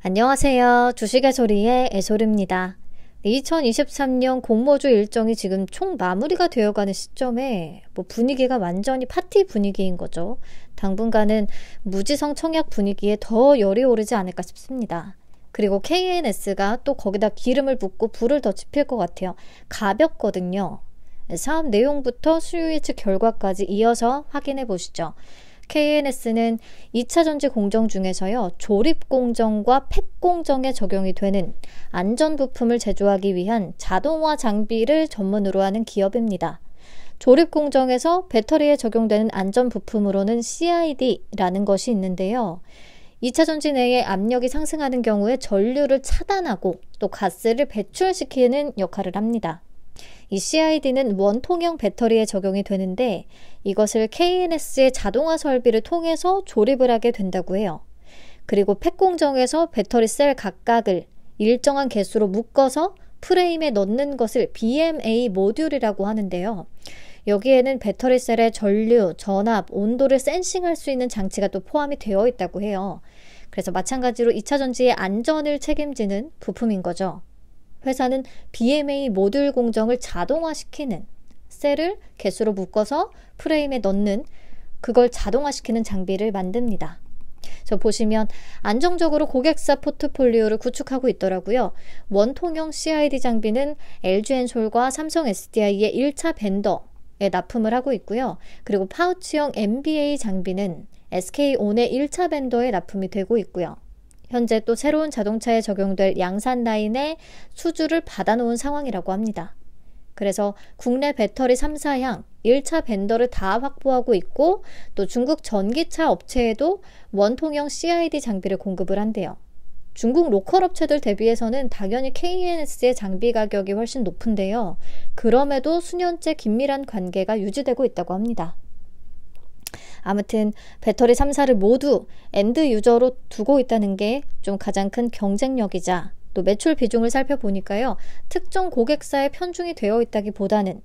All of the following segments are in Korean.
안녕하세요. 주식의 소리의 애솔입니다. 2023년 공모주 일정이 지금 총 마무리가 되어가는 시점에 뭐 분위기가 완전히 파티 분위기인 거죠. 당분간은 무지성 청약 분위기에 더 열이 오르지 않을까 싶습니다. 그리고 KNS가 또 거기다 기름을 붓고 불을 더 지필 것 같아요. 가볍거든요. 사업 내용부터 수요 예측 결과까지 이어서 확인해 보시죠. KNS는 2차 전지 공정 중에서요, 조립 공정과 팩 공정에 적용이 되는 안전 부품을 제조하기 위한 자동화 장비를 전문으로 하는 기업입니다. 조립 공정에서 배터리에 적용되는 안전 부품으로는 CID라는 것이 있는데요. 2차 전지 내에 압력이 상승하는 경우에 전류를 차단하고 또 가스를 배출시키는 역할을 합니다. 이 CID는 원통형 배터리에 적용이 되는데 이것을 KNS의 자동화 설비를 통해서 조립을 하게 된다고 해요. 그리고 팩 공정에서 배터리 셀 각각을 일정한 개수로 묶어서 프레임에 넣는 것을 BMA 모듈이라고 하는데요. 여기에는 배터리 셀의 전류, 전압, 온도를 센싱할 수 있는 장치가 또 포함이 되어 있다고 해요. 그래서 마찬가지로 2차 전지의 안전을 책임지는 부품인 거죠. 회사는 BMA 모듈 공정을 자동화시키는 셀을 개수로 묶어서 프레임에 넣는 그걸 자동화시키는 장비를 만듭니다. 저 보시면 안정적으로 고객사 포트폴리오를 구축하고 있더라고요. 원통형 CID 장비는 LG엔솔과 삼성 SDI의 1차 벤더에 납품을 하고 있고요. 그리고 파우치형 MBA 장비는 SK온의 1차 벤더에 납품이 되고 있고요. 현재 또 새로운 자동차에 적용될 양산 라인의 수주를 받아놓은 상황이라고 합니다. 그래서 국내 배터리 3사양 1차 벤더를 다 확보하고 있고 또 중국 전기차 업체에도 원통형 CID 장비를 공급을 한대요. 중국 로컬 업체들 대비해서는 당연히 KNS의 장비 가격이 훨씬 높은데요. 그럼에도 수년째 긴밀한 관계가 유지되고 있다고 합니다. 아무튼 배터리 3사를 모두 엔드 유저로 두고 있다는 게 좀 가장 큰 경쟁력이자 또 매출 비중을 살펴보니까요. 특정 고객사에 편중이 되어 있다기보다는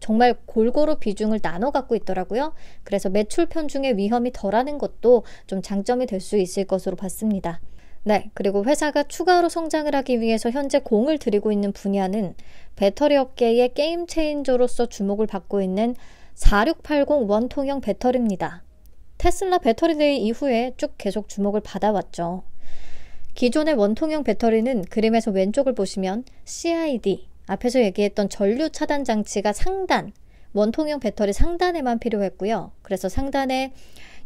정말 골고루 비중을 나눠 갖고 있더라고요. 그래서 매출 편중의 위험이 덜하는 것도 좀 장점이 될 수 있을 것으로 봤습니다. 네, 그리고 회사가 추가로 성장을 하기 위해서 현재 공을 들이고 있는 분야는 배터리 업계의 게임 체인저로서 주목을 받고 있는 4680 원통형 배터리입니다. 테슬라 배터리데이 이후에 쭉 계속 주목을 받아왔죠. 기존의 원통형 배터리는 그림에서 왼쪽을 보시면 CID, 앞에서 얘기했던 전류 차단 장치가 상단, 원통형 배터리 상단에만 필요했고요. 그래서 상단에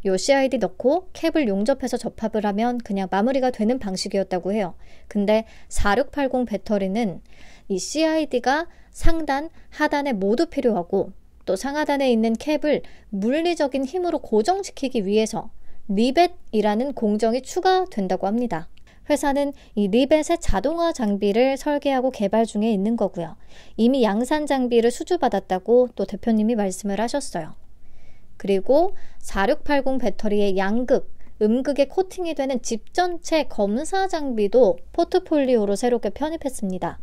요 CID 넣고 캡을 용접해서 접합을 하면 그냥 마무리가 되는 방식이었다고 해요. 근데 4680 배터리는 이 CID가 상단, 하단에 모두 필요하고 또 상하단에 있는 캡을 물리적인 힘으로 고정시키기 위해서 리벳이라는 공정이 추가된다고 합니다. 회사는 이 리벳의 자동화 장비를 설계하고 개발 중에 있는 거고요. 이미 양산 장비를 수주받았다고 또 대표님이 말씀을 하셨어요. 그리고 4680 배터리의 양극, 음극의 코팅이 되는 집전체 검사 장비도 포트폴리오로 새롭게 편입했습니다.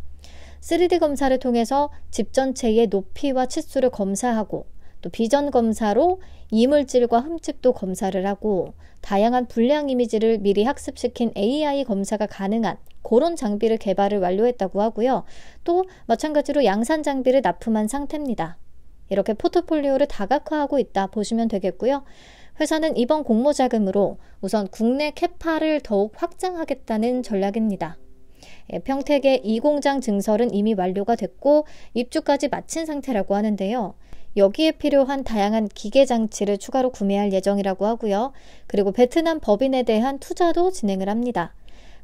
3D 검사를 통해서 집 전체의 높이와 치수를 검사하고 또 비전 검사로 이물질과 흠집도 검사를 하고 다양한 불량 이미지를 미리 학습시킨 AI 검사가 가능한 그런 장비를 개발을 완료했다고 하고요. 또 마찬가지로 양산 장비를 납품한 상태입니다. 이렇게 포트폴리오를 다각화하고 있다 보시면 되겠고요. 회사는 이번 공모 자금으로 우선 국내 캐파를 더욱 확장하겠다는 전략입니다. 예, 평택의 이공장 증설은 이미 완료가 됐고 입주까지 마친 상태라고 하는데요. 여기에 필요한 다양한 기계 장치를 추가로 구매할 예정이라고 하고요. 그리고 베트남 법인에 대한 투자도 진행을 합니다.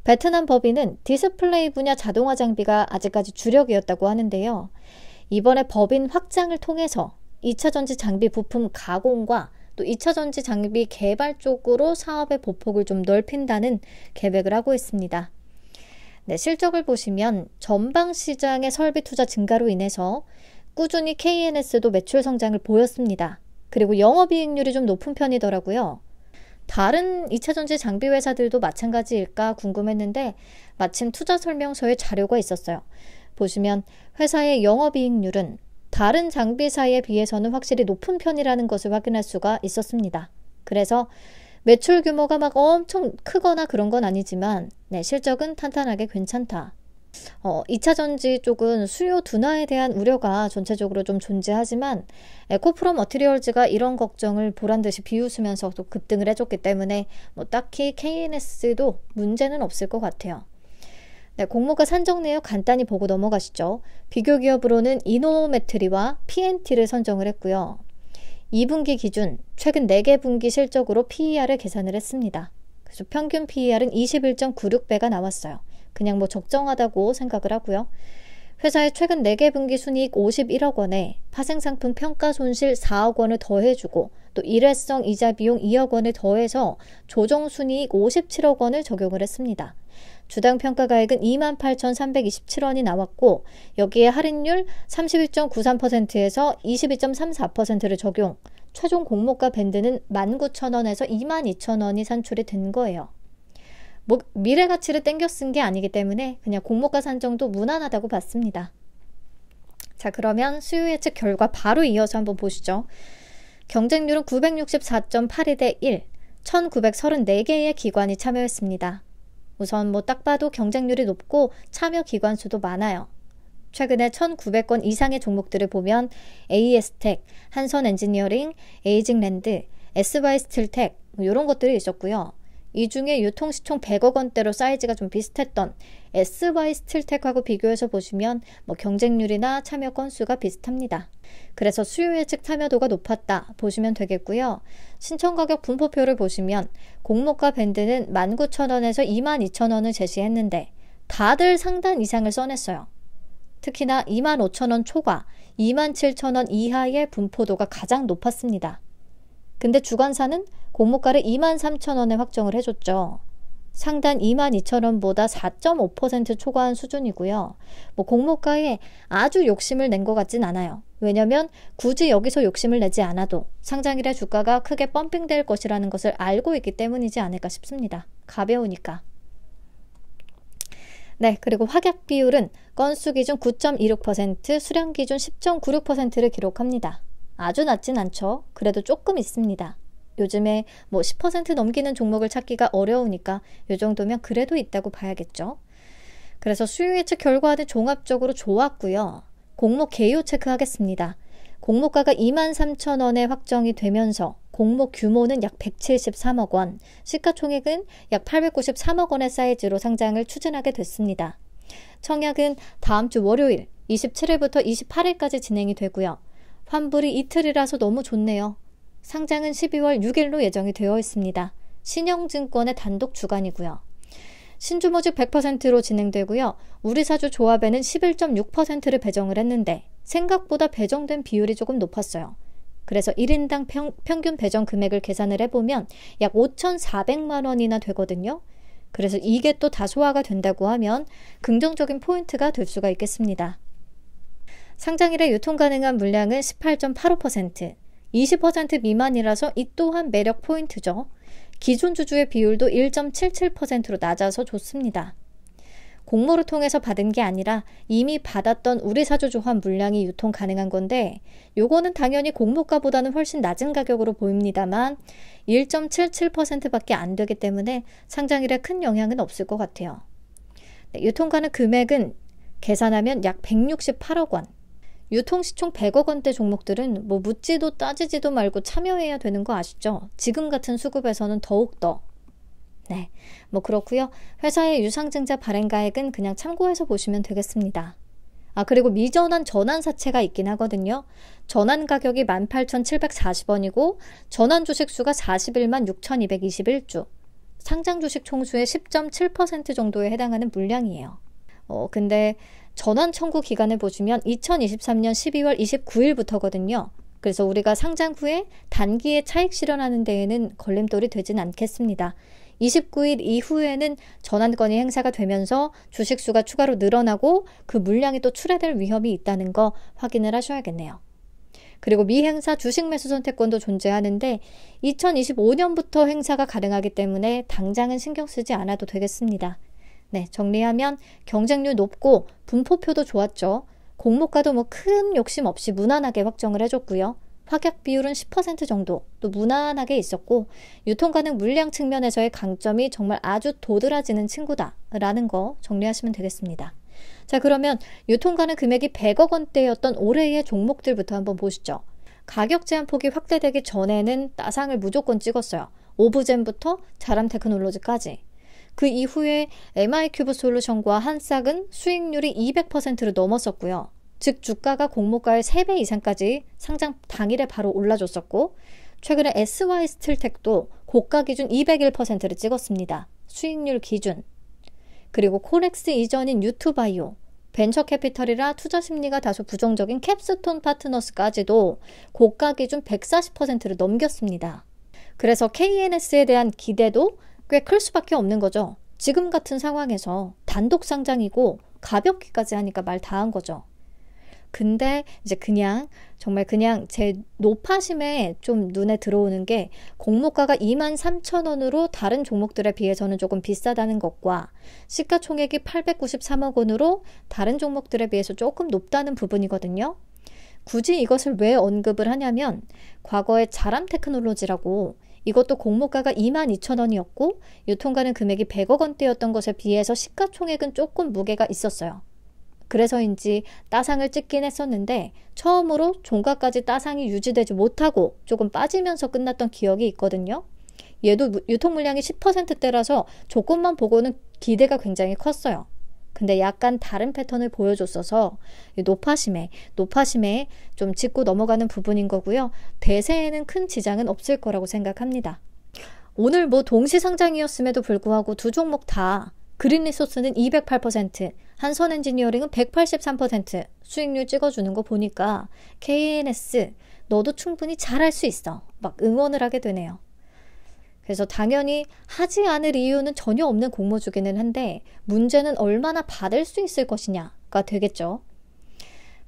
베트남 법인은 디스플레이 분야 자동화 장비가 아직까지 주력이었다고 하는데요. 이번에 법인 확장을 통해서 2차 전지 장비 부품 가공과 또 2차 전지 장비 개발 쪽으로 사업의 보폭을 좀 넓힌다는 계획을 하고 있습니다. 네, 실적을 보시면 전방 시장의 설비 투자 증가로 인해서 꾸준히 KNS도 매출 성장을 보였습니다. 그리고 영업이익률이 좀 높은 편이더라고요. 다른 2차전지 장비 회사들도 마찬가지일까 궁금했는데 마침 투자 설명서에 자료가 있었어요. 보시면 회사의 영업이익률은 다른 장비사에 비해서는 확실히 높은 편이라는 것을 확인할 수가 있었습니다. 그래서 매출 규모가 막 엄청 크거나 그런 건 아니지만 네, 실적은 탄탄하게 괜찮다. 어, 2차 전지 쪽은 수요 둔화에 대한 우려가 전체적으로 좀 존재하지만 에코프롬 머티리얼즈가 이런 걱정을 보란듯이 비웃으면서 또 급등을 해줬기 때문에 뭐 딱히 KNS도 문제는 없을 것 같아요. 네, 공모가 산정 내역 간단히 보고 넘어가시죠. 비교 기업으로는 이노메트리와 PNT를 선정을 했고요. 2분기 기준 최근 4개 분기 실적으로 PER을 계산을 했습니다. 그래서 평균 PER은 21.96배가 나왔어요. 그냥 뭐 적정하다고 생각을 하고요. 회사의 최근 4개 분기 순이익 51억 원에 파생상품 평가 손실 4억 원을 더해주고 또 일회성 이자 비용 2억 원을 더해서 조정 순이익 57억 원을 적용을 했습니다. 주당 평가가액은 28,327원이 나왔고 여기에 할인율 31.93%에서 22.34%를 적용, 최종 공모가 밴드는 19,000원에서 22,000원이 산출이 된 거예요. 뭐, 미래 가치를 땡겨 쓴 게 아니기 때문에 그냥 공모가 산정도 무난하다고 봤습니다. 자, 그러면 수요 예측 결과 바로 이어서 한번 보시죠. 경쟁률은 964.82대 1, 1934개의 기관이 참여했습니다. 우선 뭐 딱 봐도 경쟁률이 높고 참여 기관 수도 많아요. 최근에 1,900건 이상의 종목들을 보면 AS텍, e 한선엔지니어링, 에이징랜드, SY스틸텍 뭐 이런 것들이 있었고요. 이 중에 유통시 총 100억 원대로 사이즈가 좀 비슷했던 SY스틸텍하고 비교해서 보시면 뭐 경쟁률이나 참여 건수가 비슷합니다. 그래서 수요 예측 참여도가 높았다 보시면 되겠고요. 신청 가격 분포표를 보시면 공모가 밴드는 19,000원에서 22,000원을 제시했는데 다들 상단 이상을 써냈어요. 특히나 25,000원 초과, 27,000원 이하의 분포도가 가장 높았습니다. 근데 주관사는 공모가를 23,000원에 확정을 해줬죠. 상단 22,000원보다 4.5% 초과한 수준이고요. 뭐 공모가에 아주 욕심을 낸 것 같진 않아요. 왜냐면 굳이 여기서 욕심을 내지 않아도 상장일에 주가가 크게 펌핑될 것이라는 것을 알고 있기 때문이지 않을까 싶습니다. 가벼우니까. 네, 그리고 확약 비율은 건수 기준 9.26%, 수량 기준 10.96%를 기록합니다. 아주 낮진 않죠. 그래도 조금 있습니다. 요즘에 뭐 10% 넘기는 종목을 찾기가 어려우니까 요 정도면 그래도 있다고 봐야겠죠. 그래서 수요 예측 결과는 종합적으로 좋았고요. 공모 개요 체크하겠습니다. 공모가가 23,000원에 확정이 되면서 공모 규모는 약 173억 원, 시가총액은 약 893억 원의 사이즈로 상장을 추진하게 됐습니다. 청약은 다음 주 월요일 27일부터 28일까지 진행이 되고요. 환불이 이틀이라서 너무 좋네요. 상장은 12월 6일로 예정이 되어 있습니다. 신영증권의 단독 주관이고요. 신주 모집 100%로 진행되고요. 우리 사주 조합에는 11.6%를 배정을 했는데 생각보다 배정된 비율이 조금 높았어요. 그래서 1인당 평, 균 배정 금액을 계산을 해보면 약 5,400만 원이나 되거든요. 그래서 이게 또 다 소화가 된다고 하면 긍정적인 포인트가 될 수가 있겠습니다. 상장일에 유통 가능한 물량은 18.85%, 20% 미만이라서 이 또한 매력 포인트죠. 기존 주주의 비율도 1.77%로 낮아서 좋습니다. 공모를 통해서 받은 게 아니라 이미 받았던 우리 사주조합 물량이 유통 가능한 건데 요거는 당연히 공모가보다는 훨씬 낮은 가격으로 보입니다만 1.77%밖에 안 되기 때문에 상장일에 큰 영향은 없을 것 같아요. 네, 유통가는 금액은 계산하면 약 168억 원. 유통시 총 100억 원대 종목들은 뭐 묻지도 따지지도 말고 참여해야 되는 거 아시죠? 지금 같은 수급에서는 더욱더. 네, 뭐 그렇고요. 회사의 유상증자 발행가액은 그냥 참고해서 보시면 되겠습니다. 아, 그리고 미전환 전환 사채가 있긴 하거든요. 전환 가격이 18,740원이고 전환 주식 수가 41만 6,221주. 상장 주식 총수의 10.7% 정도에 해당하는 물량이에요. 어, 근데 전환 청구 기간을 보시면 2023년 12월 29일부터거든요. 그래서 우리가 상장 후에 단기에 차익 실현하는 데에는 걸림돌이 되진 않겠습니다. 29일 이후에는 전환권이 행사가 되면서 주식수가 추가로 늘어나고 그 물량이 또 출하될 위험이 있다는 거 확인을 하셔야겠네요. 그리고 미행사 주식 매수 선택권도 존재하는데 2025년부터 행사가 가능하기 때문에 당장은 신경 쓰지 않아도 되겠습니다. 네, 정리하면 경쟁률 높고 분포표도 좋았죠. 공모가도 뭐 큰 욕심 없이 무난하게 확정을 해줬고요. 확약 비율은 10% 정도 또 무난하게 있었고 유통 가능 물량 측면에서의 강점이 정말 아주 도드라지는 친구다라는 거 정리하시면 되겠습니다. 자 그러면 유통 가능 금액이 100억 원대였던 올해의 종목들부터 한번 보시죠. 가격 제한 폭이 확대되기 전에는 따상을 무조건 찍었어요. 오브젠부터 자람 테크놀로지까지. 그 이후에 MI 큐브 솔루션과 한싹은 수익률이 200%를 넘었었고요. 즉 주가가 공모가의 3배 이상까지 상장 당일에 바로 올라줬었고 최근에 SY 스틸텍도 고가 기준 201%를 찍었습니다. 수익률 기준. 그리고 코넥스 이전인 유튜바이오, 벤처 캐피털이라 투자 심리가 다소 부정적인 캡스톤 파트너스까지도 고가 기준 140%를 넘겼습니다. 그래서 KNS에 대한 기대도 꽤클 수밖에 없는 거죠. 지금 같은 상황에서 단독 상장이고 가볍기까지 하니까 말 다 한 거죠. 근데 이제 그냥 정말 그냥 제 노파심에 좀 눈에 들어오는 게 공모가가 2만 3천 원으로 다른 종목들에 비해서는 조금 비싸다는 것과 시가총액이 893억 원으로 다른 종목들에 비해서 조금 높다는 부분이거든요. 굳이 이것을 왜 언급을 하냐면 과거에 자람 테크놀로지라고 이것도 공모가가 22,000원이었고 유통가는 금액이 100억 원대였던 것에 비해서 시가총액은 조금 무게가 있었어요. 그래서인지 따상을 찍긴 했었는데 처음으로 종가까지 따상이 유지되지 못하고 조금 빠지면서 끝났던 기억이 있거든요. 얘도 유통 물량이 10%대라서 조금만 보고는 기대가 굉장히 컸어요. 근데 약간 다른 패턴을 보여줬어서 노파심에 노파심에 좀 짚고 넘어가는 부분인 거고요. 대세에는 큰 지장은 없을 거라고 생각합니다. 오늘 뭐 동시 상장이었음에도 불구하고 두 종목 다 그린 리소스는 208%, 한선 엔지니어링은 183% 수익률 찍어주는 거 보니까 KNS 너도 충분히 잘할 수 있어. 막 응원을 하게 되네요. 그래서 당연히 하지 않을 이유는 전혀 없는 공모주기는 한데 문제는 얼마나 받을 수 있을 것이냐가 되겠죠.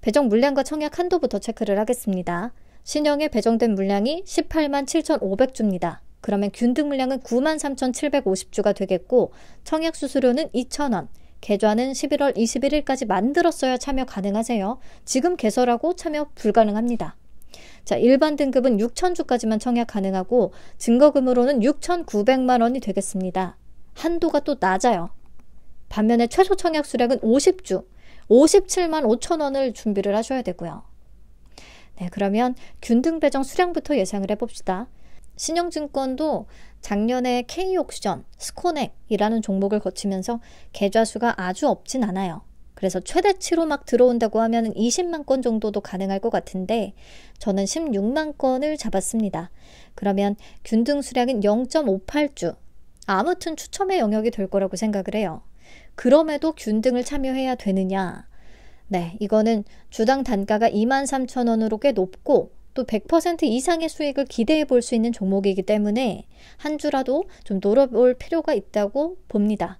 배정 물량과 청약 한도부터 체크를 하겠습니다. 신형에 배정된 물량이 18만 7,500주입니다. 그러면 균등 물량은 93,750주가 되겠고 청약 수수료는 2,000원, 계좌는 11월 21일까지 만들었어야 참여 가능하세요. 지금 개설하고 참여 불가능합니다. 자, 일반 등급은 6천주까지만 청약 가능하고 증거금으로는 6,900만 원이 되겠습니다. 한도가 또 낮아요. 반면에 최소 청약 수량은 50주, 57만 5천 원을 준비를 하셔야 되고요. 네, 그러면 균등 배정 수량부터 예상을 해봅시다. 신용증권도 작년에 K옥션, 스코넥이라는 종목을 거치면서 계좌 수가 아주 없진 않아요. 그래서 최대치로 막 들어온다고 하면 20만 건 정도도 가능할 것 같은데 저는 16만 건을 잡았습니다. 그러면 균등 수량인 0.58주. 아무튼 추첨의 영역이 될 거라고 생각을 해요. 그럼에도 균등을 참여해야 되느냐? 네, 이거는 주당 단가가 23,000원으로 꽤 높고 또 100% 이상의 수익을 기대해 볼 수 있는 종목이기 때문에 한 주라도 좀 노려볼 필요가 있다고 봅니다.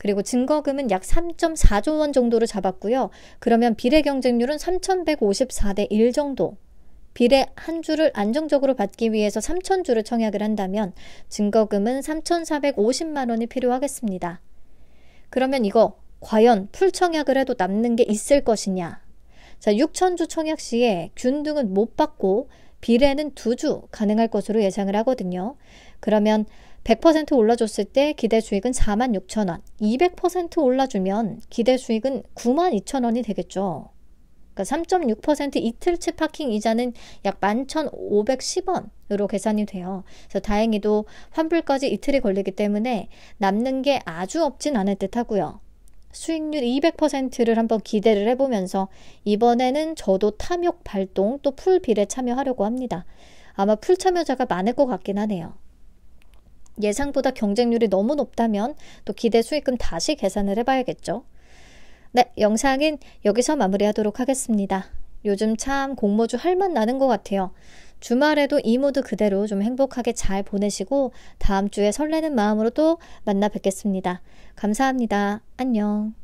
그리고 증거금은 약 3.4조 원 정도를 잡았고요. 그러면 비례 경쟁률은 3,154 대 1 정도. 비례 한 주를 안정적으로 받기 위해서 3,000주를 청약을 한다면 증거금은 3,450만 원이 필요하겠습니다. 그러면 이거 과연 풀청약을 해도 남는 게 있을 것이냐? 자, 6,000주 청약 시에 균등은 못 받고 비례는 두 주 가능할 것으로 예상을 하거든요. 그러면 100% 올라줬을 때 기대 수익은 4 6천0 0원200% 올라주면 기대 수익은 9 2 0 0원이 되겠죠. 그러니까 3.6% 이틀치 파킹 이자는 약 11,510원으로 계산이 돼요. 그래서 다행히도 환불까지 이틀이 걸리기 때문에 남는 게 아주 없진 않을 듯 하고요. 수익률 200%를 한번 기대를 해보면서 이번에는 저도 탐욕 발동 또 풀빌에 참여하려고 합니다. 아마 풀 참여자가 많을 것 같긴 하네요. 예상보다 경쟁률이 너무 높다면 또 기대 수익금 다시 계산을 해봐야겠죠. 네, 영상은 여기서 마무리하도록 하겠습니다. 요즘 참 공모주 할만 나는 것 같아요. 주말에도 이 모드 그대로 좀 행복하게 잘 보내시고 다음 주에 설레는 마음으로 또 만나 뵙겠습니다. 감사합니다. 안녕.